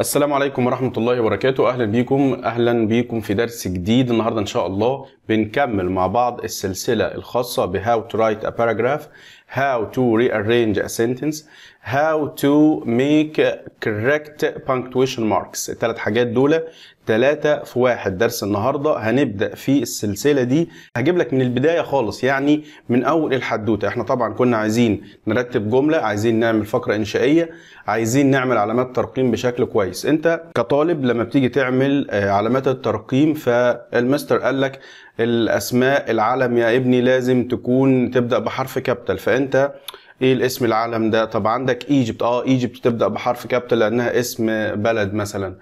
السلام عليكم ورحمة الله وبركاته أهلا بيكم أهلا بيكم في درس جديد النهاردة إن شاء الله بنكمل مع بعض السلسلة الخاصة بهاو How to Write Paragraph how to rearrange a sentence how to make correct punctuation marks الثلاث حاجات دول ثلاثة في واحد درس النهاردة هنبدأ في السلسلة دي هجيب لك من البداية خالص يعني من أول الحدوتة احنا طبعا كنا عايزين نرتب جملة عايزين نعمل فقرة إنشائية عايزين نعمل علامات ترقيم بشكل كويس انت كطالب لما بتيجي تعمل آه، علامات الترقيم فالمستر قال لك الاسماء العلم يا ابني لازم تكون تبدا بحرف كابيتال فانت ايه الاسم العلم ده طب عندك ايجيبت اه ايجيبت تبدا بحرف كابيتال لانها اسم بلد مثلا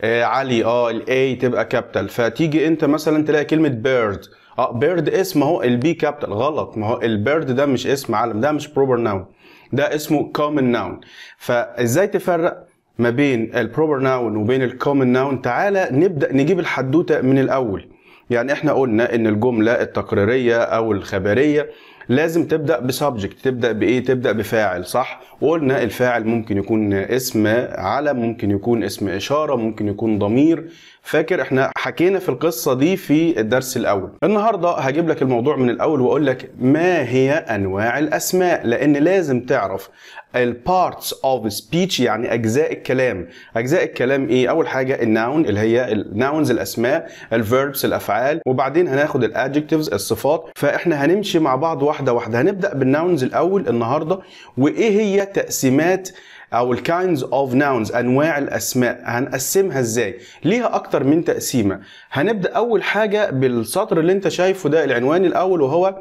آه علي اه الاي تبقى كابيتال فتيجي انت مثلا تلاقي كلمه بيرد اه بيرد اسم اهو البي كابيتال غلط ما هو البيرد ده مش اسم علم ده مش بروبر ناون ده اسمه كومن ناون فازاي تفرق ما بين البروبر ناون وبين الكومن ناون تعالى نبدا نجيب الحدوته من الاول يعني احنا قلنا ان الجمله التقريريه او الخبريه لازم تبدا بسبجكت تبدا بايه تبدا بفاعل صح وقلنا الفاعل ممكن يكون اسم علم ممكن يكون اسم اشاره ممكن يكون ضمير فاكر احنا حكينا في القصه دي في الدرس الاول النهارده هجيب لك الموضوع من الاول واقول لك ما هي انواع الاسماء لان لازم تعرف البارتس اوف سبيتش يعني اجزاء الكلام اجزاء الكلام ايه اول حاجه الناون اللي هي الناونز الاسماء الفيربس الافعال وبعدين هناخد الادجكتيفز الصفات فاحنا هنمشي مع بعض واحد واحده واحده هنبدا بالناونز الاول النهارده وايه هي تقسيمات او الكاينز اوف ناونز انواع الاسماء هنقسمها ازاي ليها اكتر من تقسيمه هنبدا اول حاجه بالسطر اللي انت شايفه ده العنوان الاول وهو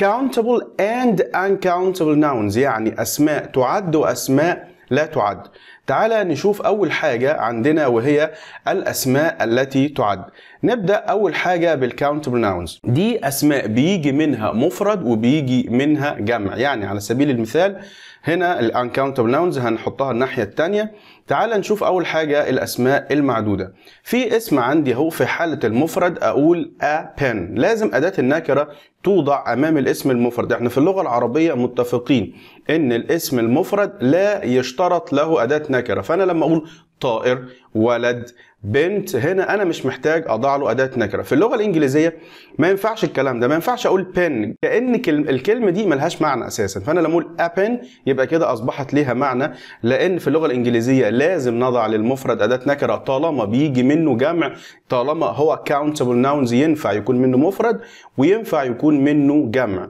countable and uncountable nouns يعني اسماء تعد واسماء لا تعد تعالى نشوف أول حاجة عندنا وهي الأسماء التي تعد نبدأ أول حاجة بالكاونت بروناونز دي أسماء بيجي منها مفرد وبيجي منها جمع يعني على سبيل المثال هنا الانكاونتبل ناونز هنحطها الناحية التانية تعال نشوف أول حاجة الأسماء المعدودة في اسم عندي اهو في حالة المفرد أقول a pen لازم أداة النكرة توضع أمام الاسم المفرد احنا في اللغة العربية متفقين ان الاسم المفرد لا يشترط له اداه نكره فانا لما اقول طائر ولد بنت هنا انا مش محتاج اضع له اداه نكره في اللغه الانجليزيه ما ينفعش الكلام ده ما ينفعش اقول بن كان الكلمه دي ملهاش معنى اساسا فانا لما اقول ابن يبقى كده اصبحت ليها معنى لان في اللغه الانجليزيه لازم نضع للمفرد اداه نكره طالما بيجي منه جمع طالما هو countable nouns ينفع يكون منه مفرد وينفع يكون منه جمع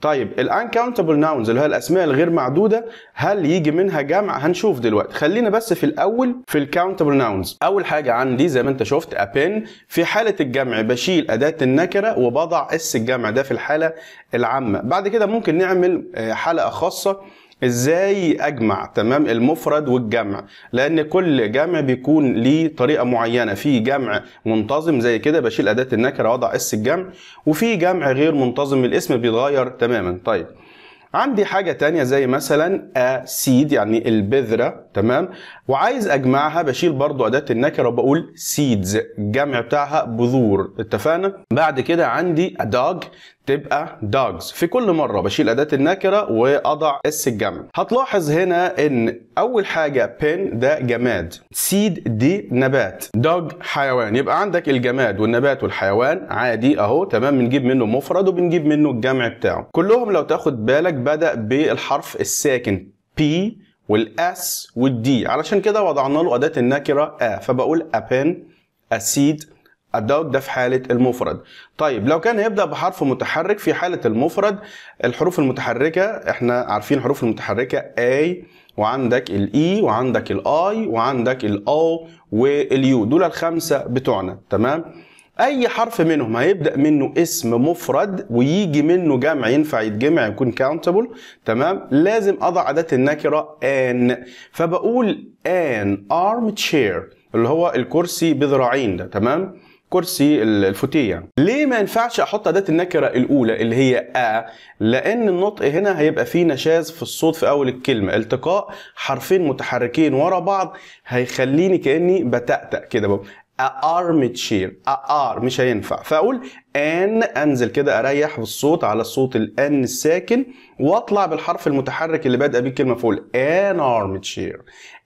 طيب الانكاونتبل ناونز اللي هي الاسماء الغير معدوده هل يجي منها جمع هنشوف دلوقتي خلينا بس في الاول في الكاونتبل ناونز اول حاجه عندي زي ما انت شفت ابن في حاله الجمع بشيل اداه النكره وبضع اس الجمع ده في الحاله العامه بعد كده ممكن نعمل حلقه آه، خاصه ازاي اجمع تمام المفرد والجمع لان كل جمع بيكون ليه طريقه معينه في جمع منتظم زي كده بشيل اداه النكره واضع اس الجمع وفي جمع غير منتظم الاسم بيتغير تماما طيب عندي حاجه تانية زي مثلا ا سيد يعني البذره تمام وعايز اجمعها بشيل برضو اداه النكره وبقول سيدز الجمع بتاعها بذور اتفقنا بعد كده عندي dog تبقى dogs في كل مرة بشيل أداة النكرة وأضع اس الجمع هتلاحظ هنا إن أول حاجة بن ده جماد seed دي نبات dog حيوان يبقى عندك الجماد والنبات والحيوان عادي أهو تمام بنجيب منه مفرد وبنجيب منه الجمع بتاعه كلهم لو تاخد بالك بدأ بالحرف الساكن بي والاس والدي علشان كده وضعنا له اداه النكره ا فبقول ابن اسيد الدوج ده في حالة المفرد طيب لو كان هيبدأ بحرف متحرك في حالة المفرد الحروف المتحركة احنا عارفين الحروف المتحركة A وعندك الاي e، وعندك الاي وعندك الاو واليو دول الخمسة بتوعنا تمام اي حرف منهم هيبدا منه اسم مفرد ويجي منه جمع ينفع يتجمع يكون كاونتبل تمام لازم اضع اداه النكره ان فبقول ان ارم تشير اللي هو الكرسي بذراعين ده تمام كرسي الفوتيه يعني. ليه ما ينفعش احط اداه النكره الاولى اللي هي ا لان النطق هنا هيبقى فيه نشاز في الصوت في اول الكلمه التقاء حرفين متحركين ورا بعض هيخليني كاني بتأتأ كده armchair ار مش هينفع فاقول ان انزل كده اريح بالصوت على الصوت الان الساكن واطلع بالحرف المتحرك اللي بادئه بيه الكلمه فول ان armchair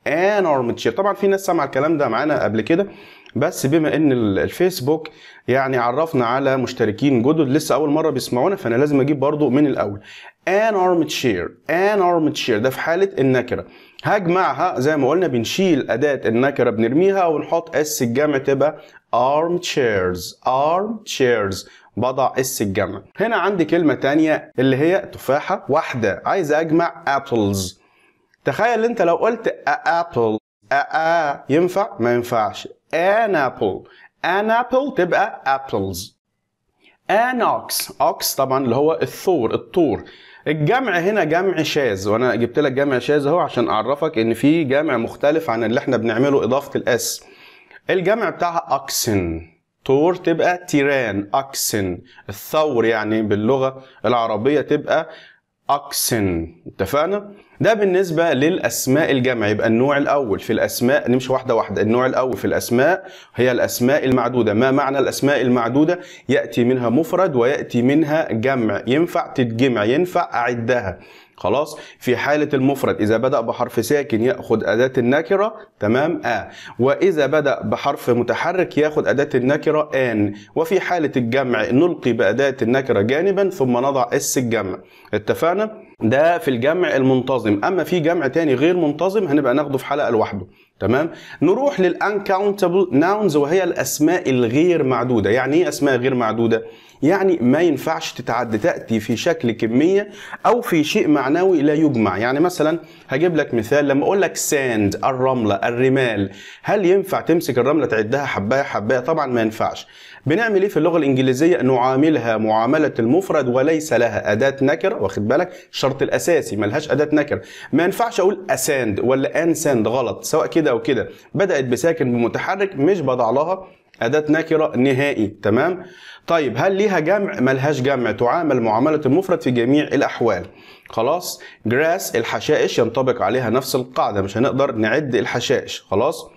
ان armchair طبعا في ناس سمع الكلام ده معانا قبل كده بس بما ان الفيسبوك يعني عرفنا على مشتركين جدد لسه اول مره بيسمعونا فانا لازم اجيب برضو من الاول an armchair an armchair ده في حالة النكرة هجمعها زي ما قلنا بنشيل أداة النكرة بنرميها ونحط اس الجمع تبقى armchairs armchairs بضع اس الجمع هنا عندي كلمة تانية اللي هي تفاحة واحدة عايز أجمع apples تخيل انت لو قلت apple أ ينفع ما ينفعش an apple an apple تبقى apples an ox ox طبعا اللي هو الثور الطور الجمع هنا جمع شاذ وانا جبت لك جمع شاذ اهو عشان اعرفك ان في جمع مختلف عن اللي احنا بنعمله اضافه الاس الجمع بتاعها اكسن تور تبقى تيران اكسن الثور يعني باللغه العربيه تبقى اكسن اتفقنا ده بالنسبه للاسماء الجمع يبقى النوع الاول في الاسماء نمشي واحده واحده النوع الاول في الاسماء هي الاسماء المعدوده ما معنى الاسماء المعدوده ياتي منها مفرد وياتي منها جمع ينفع تتجمع ينفع اعدها خلاص في حالة المفرد إذا بدأ بحرف ساكن يأخذ أداة النكرة تمام آ آه. وإذا بدأ بحرف متحرك يأخذ أداة النكرة آن وفي حالة الجمع نلقي بأداة النكرة جانبا ثم نضع اس الجمع اتفقنا ده في الجمع المنتظم أما في جمع تاني غير منتظم هنبقى ناخده في حلقة لوحده تمام نروح للانكاونتبل ناونز وهي الاسماء الغير معدوده يعني ايه اسماء غير معدوده يعني ما ينفعش تتعدى تاتي في شكل كميه او في شيء معنوي لا يجمع يعني مثلا هجيب لك مثال لما اقول لك ساند الرمله الرمال هل ينفع تمسك الرمله تعدها حبايه حبايه طبعا ما ينفعش بنعمل ايه في اللغه الانجليزيه نعاملها معامله المفرد وليس لها اداه نكر واخد بالك الشرط الاساسي ملهاش اداه نكر ما ينفعش اقول اساند ولا انساند غلط سواء كده او كده بدات بساكن بمتحرك مش بضع لها أداة نكرة نهائي تمام طيب هل ليها جمع ملهاش جمع تعامل معاملة المفرد في جميع الأحوال خلاص جراس الحشائش ينطبق عليها نفس القاعدة مش هنقدر نعد الحشائش خلاص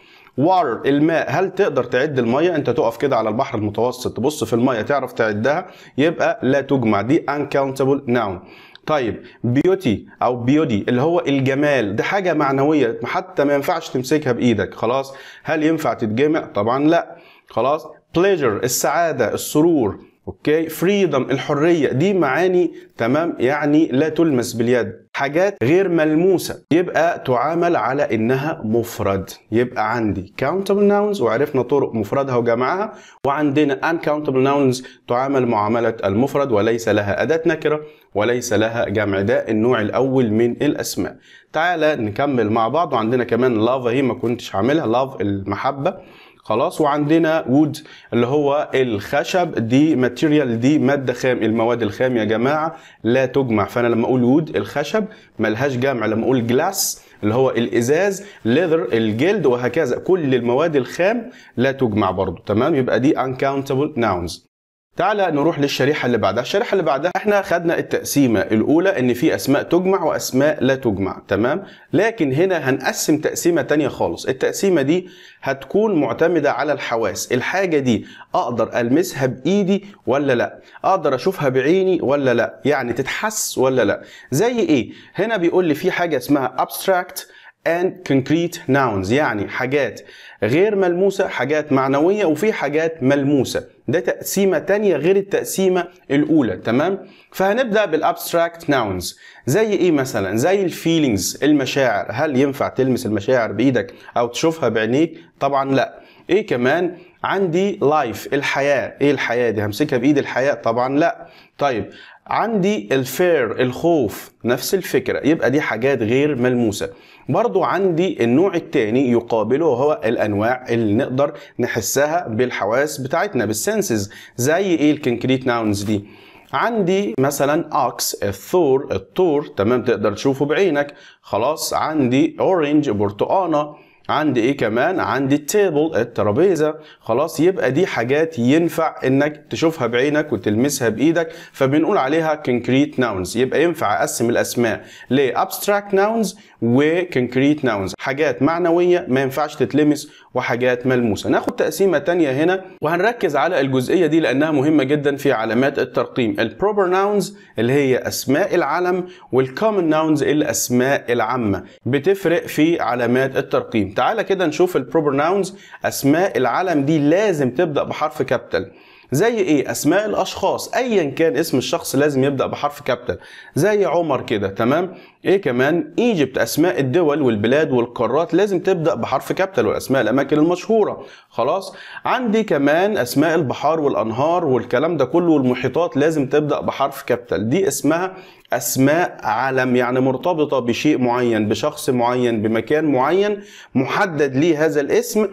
water الماء هل تقدر تعد الميه انت تقف كده على البحر المتوسط تبص في الميه تعرف تعدها يبقى لا تجمع دي uncountable noun طيب بيوتي او بيودي اللي هو الجمال ده حاجه معنويه حتى ما ينفعش تمسكها بايدك خلاص هل ينفع تتجمع طبعا لا خلاص pleasure السعاده السرور اوكي فريدم الحريه دي معاني تمام يعني لا تلمس باليد حاجات غير ملموسه يبقى تعامل على انها مفرد يبقى عندي countable nouns وعرفنا طرق مفردها وجمعها وعندنا uncountable nouns تعامل معامله المفرد وليس لها اداه نكره وليس لها جمع ده النوع الاول من الاسماء تعالى نكمل مع بعض وعندنا كمان love هي ما كنتش عاملها love المحبه خلاص وعندنا وود اللي هو الخشب دي ماتيريال دي ماده خام المواد الخام يا جماعه لا تجمع فانا لما اقول وود الخشب ملهاش جمع لما اقول جلاس اللي هو الازاز ليذر الجلد وهكذا كل المواد الخام لا تجمع برضو تمام يبقى دي uncountable nouns تعالى نروح للشريحة اللي بعدها، الشريحة اللي بعدها احنا خدنا التقسيمة الأولى إن في أسماء تجمع وأسماء لا تجمع، تمام؟ لكن هنا هنقسم تقسيمة تانية خالص، التقسيمة دي هتكون معتمدة على الحواس، الحاجة دي أقدر ألمسها بإيدي ولا لأ؟ أقدر أشوفها بعيني ولا لأ؟ يعني تتحس ولا لأ؟ زي إيه؟ هنا بيقول لي في حاجة اسمها abstract and concrete nouns يعني حاجات غير ملموسة حاجات معنوية وفي حاجات ملموسة ده تقسيمة تانية غير التقسيمة الأولى تمام فهنبدأ بالابستراكت nouns زي إيه مثلا زي الفيلينجز المشاعر هل ينفع تلمس المشاعر بإيدك أو تشوفها بعينيك طبعا لا إيه كمان عندي لايف الحياة إيه الحياة دي همسكها بإيد الحياة طبعا لا طيب عندي الفير الخوف نفس الفكرة يبقى دي حاجات غير ملموسة برضو عندي النوع الثاني يقابله هو الأنواع اللي نقدر نحسها بالحواس بتاعتنا بالسنسز زي ايه الكنكريت ناونز دي عندي مثلا اكس الثور الطور تمام تقدر تشوفه بعينك خلاص عندي اورنج برتقانه عندي ايه كمان عندي التيبل الترابيزه خلاص يبقى دي حاجات ينفع انك تشوفها بعينك وتلمسها بايدك فبنقول عليها concrete nouns يبقى ينفع اقسم الاسماء ل abstract nouns و concrete nouns حاجات معنويه ما ينفعش تتلمس وحاجات ملموسة ناخد تقسيمة تانية هنا وهنركز على الجزئية دي لأنها مهمة جدا في علامات الترقيم البروبر ناونز اللي هي أسماء العلم والكومن ناونز الأسماء العامة بتفرق في علامات الترقيم تعال كده نشوف البروبر ناونز أسماء العلم دي لازم تبدأ بحرف كابيتال زي ايه اسماء الاشخاص ايا كان اسم الشخص لازم يبدا بحرف كابيتال زي عمر كده تمام ايه كمان ايجيبت اسماء الدول والبلاد والقارات لازم تبدا بحرف كابيتال واسماء الاماكن المشهوره خلاص عندي كمان اسماء البحار والانهار والكلام ده كله والمحيطات لازم تبدا بحرف كابيتال دي اسمها اسماء علم يعني مرتبطه بشيء معين بشخص معين بمكان معين محدد ليه هذا الاسم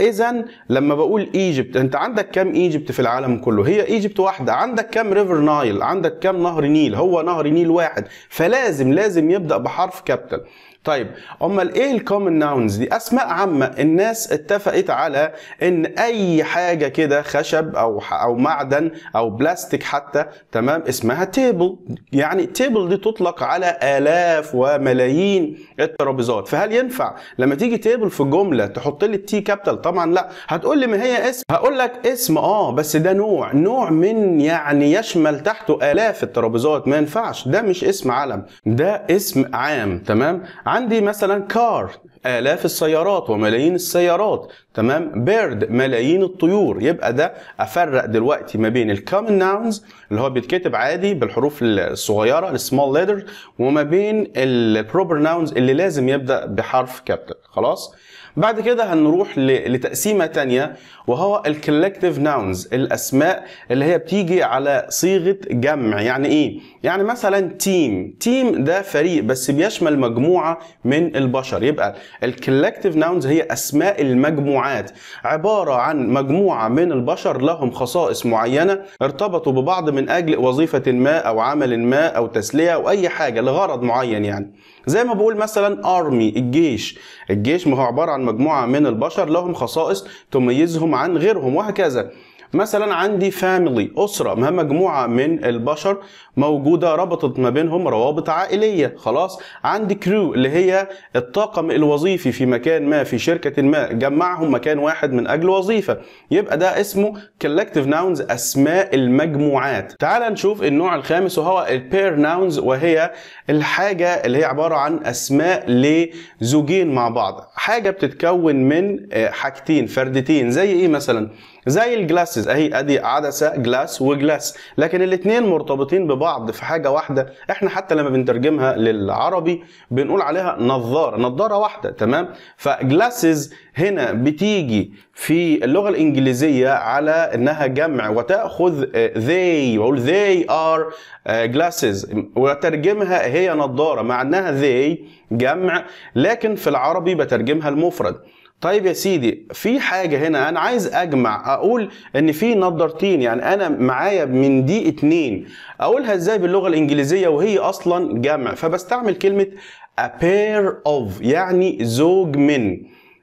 اذا لما بقول ايجيبت انت عندك كام ايجيبت في العالم كله هي ايجيبت واحده عندك كام ريفر نايل عندك كام نهر نيل هو نهر نيل واحد فلازم لازم يبدا بحرف كابيتال طيب امال ايه الكومن ناونز دي اسماء عامه الناس اتفقت على ان اي حاجه كده خشب او او معدن او بلاستيك حتى تمام اسمها تيبل يعني تيبل دي تطلق على الاف وملايين الترابيزات فهل ينفع لما تيجي تيبل في جمله تحط لي التي كابيتال طبعا لا هتقول لي ما هي اسم هقول لك اسم اه بس ده نوع نوع من يعني يشمل تحته الاف الترابيزات ما ينفعش ده مش اسم علم ده اسم عام تمام عندي مثلا كار آلاف السيارات وملايين السيارات تمام بيرد ملايين الطيور يبقى ده أفرق دلوقتي ما بين الكومن ناونز اللي هو بيتكتب عادي بالحروف الصغيرة السمول ليدر وما بين البروبر ناونز اللي لازم يبدأ بحرف كابيتال خلاص بعد كده هنروح لتقسيمه تانية وهو الكولكتيف ناونز الاسماء اللي هي بتيجي على صيغه جمع يعني ايه يعني مثلا تيم تيم ده فريق بس بيشمل مجموعه من البشر يبقى الكولكتيف ناونز هي اسماء المجموعات عباره عن مجموعه من البشر لهم خصائص معينه ارتبطوا ببعض من اجل وظيفه ما او عمل ما او تسليه او اي حاجه لغرض معين يعني زي ما بقول مثلا ارمي الجيش الجيش ما هو عباره عن مجموعه من البشر لهم خصائص تميزهم عن غيرهم وهكذا مثلا عندي فاميلي اسره ما مجموعه من البشر موجوده ربطت ما بينهم روابط عائليه خلاص عندي كرو اللي هي الطاقم الوظيفي في مكان ما في شركه ما جمعهم مكان واحد من اجل وظيفه يبقى ده اسمه كولكتيف ناونز اسماء المجموعات تعال نشوف النوع الخامس وهو البير ناونز وهي الحاجه اللي هي عباره عن اسماء لزوجين مع بعض حاجه بتتكون من آه، حاجتين فردتين زي ايه مثلا زي الجلاسز اهي ادي عدسه جلاس وجلاس لكن الاثنين مرتبطين ببعض في حاجه واحده احنا حتى لما بنترجمها للعربي بنقول عليها نظاره نظاره واحده تمام فجلاسز هنا بتيجي في اللغه الانجليزيه على انها جمع وتاخذ they واقول they are glasses وترجمها هي نظاره مع انها they جمع لكن في العربي بترجمها المفرد طيب يا سيدي في حاجه هنا انا عايز اجمع اقول ان في نضارتين يعني انا معايا من دي اتنين اقولها ازاي باللغه الانجليزيه وهي اصلا جمع فبستعمل كلمه a pair of يعني زوج من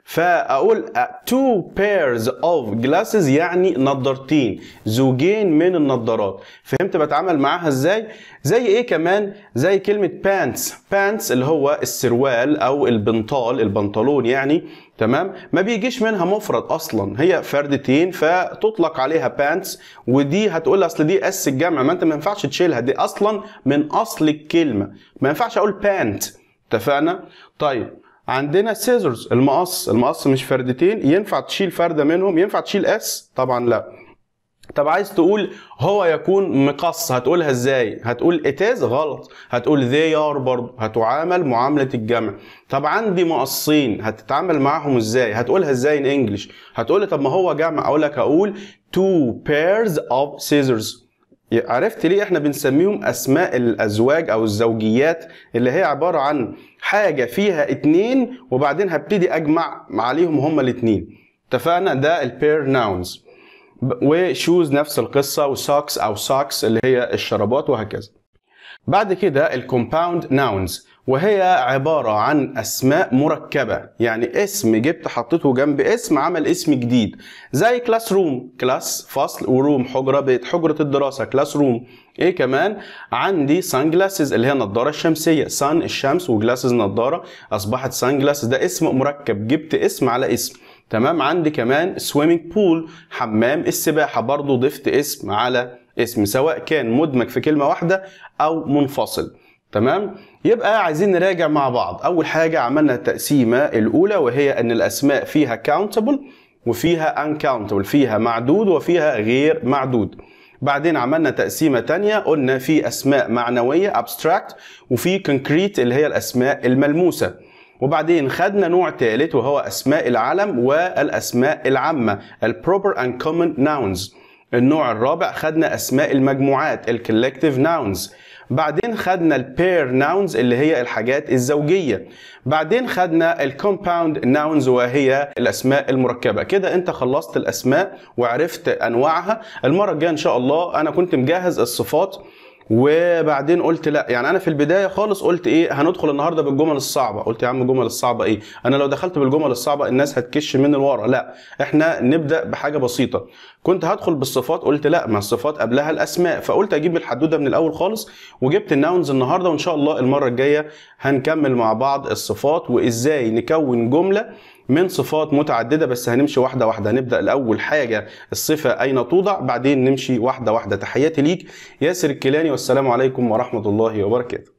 فاقول two pairs of glasses يعني نضارتين زوجين من النضارات فهمت بتعامل معاها ازاي زي ايه كمان زي كلمه pants pants اللي هو السروال او البنطال البنطلون يعني تمام ما بيجيش منها مفرد اصلا هي فردتين فتطلق عليها بانتس ودي هتقول اصل دي اس الجمع ما انت ما ينفعش تشيلها دي اصلا من اصل الكلمه ما ينفعش اقول بانت اتفقنا طيب عندنا سيزرز المقص المقص مش فردتين ينفع تشيل فرده منهم ينفع تشيل اس طبعا لا طب عايز تقول هو يكون مقص هتقولها ازاي هتقول اتاز غلط هتقول they are برضه هتعامل معاملة الجمع طب عندي مقصين هتتعامل معاهم ازاي هتقولها ازاي ان انجلش هتقول طب ما هو جمع اقول لك اقول two pairs of scissors عرفت ليه احنا بنسميهم اسماء الازواج او الزوجيات اللي هي عبارة عن حاجة فيها اتنين وبعدين هبتدي اجمع عليهم هما الاتنين اتفقنا ده البير ناونز وشوز نفس القصه وسوكس او سوكس اللي هي الشرابات وهكذا بعد كده الكومباوند ناونز وهي عبارة عن أسماء مركبة يعني اسم جبت حطيته جنب اسم عمل اسم جديد زي كلاس روم كلاس فصل وروم حجرة بيت حجرة الدراسة كلاس روم ايه كمان عندي سان جلاسز اللي هي النضاره الشمسيه سان الشمس وجلاسز نضاره اصبحت سان جلاسز ده اسم مركب جبت اسم على اسم تمام عندي كمان سويمنج بول حمام السباحه برضو ضفت اسم على اسم سواء كان مدمج في كلمه واحده او منفصل تمام يبقى عايزين نراجع مع بعض اول حاجه عملنا التقسيمه الاولى وهي ان الاسماء فيها كاونتبل وفيها uncountable فيها معدود وفيها غير معدود بعدين عملنا تقسيمة تانية قلنا في أسماء معنوية abstract وفي concrete اللي هي الأسماء الملموسة وبعدين خدنا نوع ثالث وهو أسماء العلم والأسماء العامة proper and common nouns النوع الرابع خدنا أسماء المجموعات collective nouns بعدين خدنا البير ناونز اللي هي الحاجات الزوجيه بعدين خدنا الكومباوند ناونز وهي الاسماء المركبه كده انت خلصت الاسماء وعرفت انواعها المره الجايه ان شاء الله انا كنت مجهز الصفات وبعدين قلت لا يعني انا في البدايه خالص قلت ايه هندخل النهارده بالجمل الصعبه قلت يا عم الجمل الصعبه ايه انا لو دخلت بالجمل الصعبه الناس هتكش من الورا لا احنا نبدا بحاجه بسيطه كنت هدخل بالصفات قلت لا ما الصفات قبلها الاسماء فقلت اجيب الحدوده من الاول خالص وجبت الناونز النهارده وان شاء الله المره الجايه هنكمل مع بعض الصفات وازاي نكون جمله من صفات متعدده بس هنمشي واحده واحده هنبدا الاول حاجه الصفه اين توضع بعدين نمشي واحده واحده تحياتي ليك ياسر الكيلاني والسلام عليكم ورحمه الله وبركاته